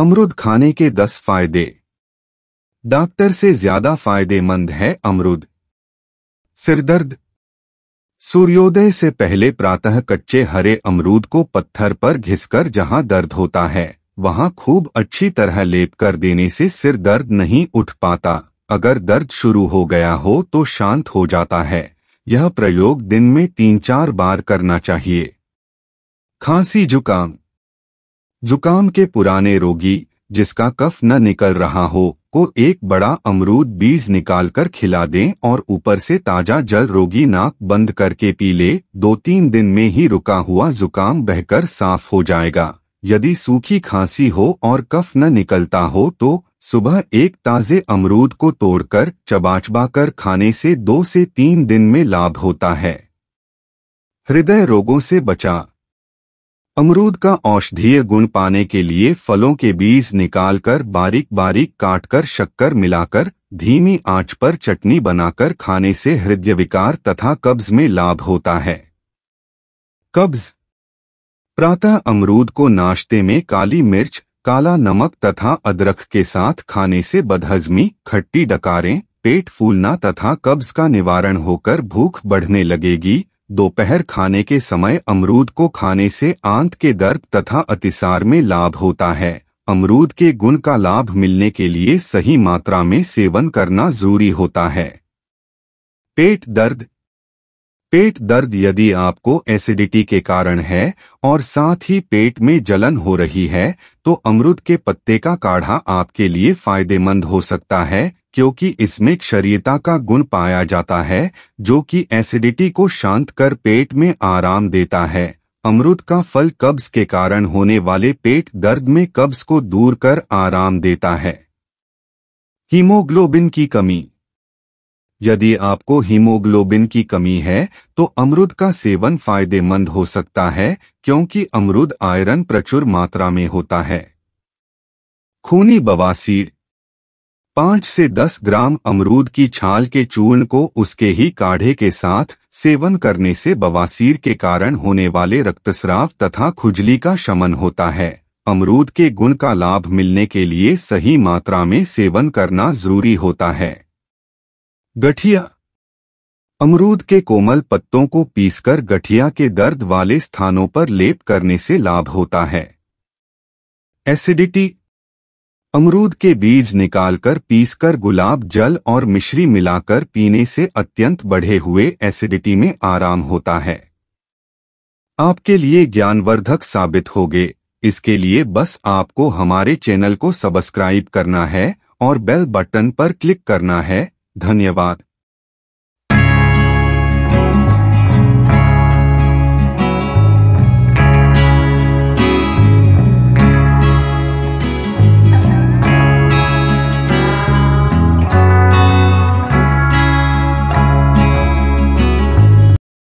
अमरुद खाने के दस फायदे डॉक्टर से ज्यादा फायदेमंद है अमरुद सिरदर्द सूर्योदय से पहले प्रातः कच्चे हरे अमरूद को पत्थर पर घिसकर जहां दर्द होता है वहां खूब अच्छी तरह लेप कर देने से सिर दर्द नहीं उठ पाता अगर दर्द शुरू हो गया हो तो शांत हो जाता है यह प्रयोग दिन में तीन चार बार करना चाहिए खांसी जुकाम जुकाम के पुराने रोगी जिसका कफ न निकल रहा हो को एक बड़ा अमरूद बीज निकालकर खिला दें और ऊपर से ताजा जल रोगी नाक बंद करके पी ले दो तीन दिन में ही रुका हुआ जुकाम बहकर साफ हो जाएगा यदि सूखी खांसी हो और कफ न निकलता हो तो सुबह एक ताज़े अमरूद को तोड़कर चबाचबा कर खाने से दो से तीन दिन में लाभ होता है हृदय रोगों से बचा अमरूद का औषधीय गुण पाने के लिए फलों के बीज निकालकर बारीक बारीक काटकर शक्कर मिलाकर धीमी आंच पर चटनी बनाकर खाने से हृदय विकार तथा कब्ज में लाभ होता है कब्ज प्रातः अमरूद को नाश्ते में काली मिर्च काला नमक तथा अदरक के साथ खाने से बदहजमी खट्टी डकारें पेट फूलना तथा कब्ज का निवारण होकर भूख बढ़ने लगेगी दोपहर खाने के समय अमरूद को खाने से आंत के दर्द तथा अतिसार में लाभ होता है अमरूद के गुण का लाभ मिलने के लिए सही मात्रा में सेवन करना जरूरी होता है पेट दर्द पेट दर्द यदि आपको एसिडिटी के कारण है और साथ ही पेट में जलन हो रही है तो अमरुद के पत्ते का काढ़ा आपके लिए फायदेमंद हो सकता है क्योंकि इसमें क्षरीयता का गुण पाया जाता है जो कि एसिडिटी को शांत कर पेट में आराम देता है अमरुद का फल कब्ज के कारण होने वाले पेट दर्द में कब्ज को दूर कर आराम देता है हीमोग्लोबिन की कमी यदि आपको हीमोग्लोबिन की कमी है तो अमरुद का सेवन फायदेमंद हो सकता है क्योंकि अमरुद आयरन प्रचुर मात्रा में होता है खूनी बवासीर पांच से दस ग्राम अमरूद की छाल के चूर्ण को उसके ही काढ़े के साथ सेवन करने से बवासीर के कारण होने वाले रक्तस्राव तथा खुजली का शमन होता है अमरूद के गुण का लाभ मिलने के लिए सही मात्रा में सेवन करना जरूरी होता है गठिया अमरूद के कोमल पत्तों को पीसकर गठिया के दर्द वाले स्थानों पर लेप करने से लाभ होता है एसिडिटी अमरूद के बीज निकालकर पीसकर गुलाब जल और मिश्री मिलाकर पीने से अत्यंत बढ़े हुए एसिडिटी में आराम होता है आपके लिए ज्ञानवर्धक साबित होगे इसके लिए बस आपको हमारे चैनल को सब्सक्राइब करना है और बेल बटन पर क्लिक करना है धन्यवाद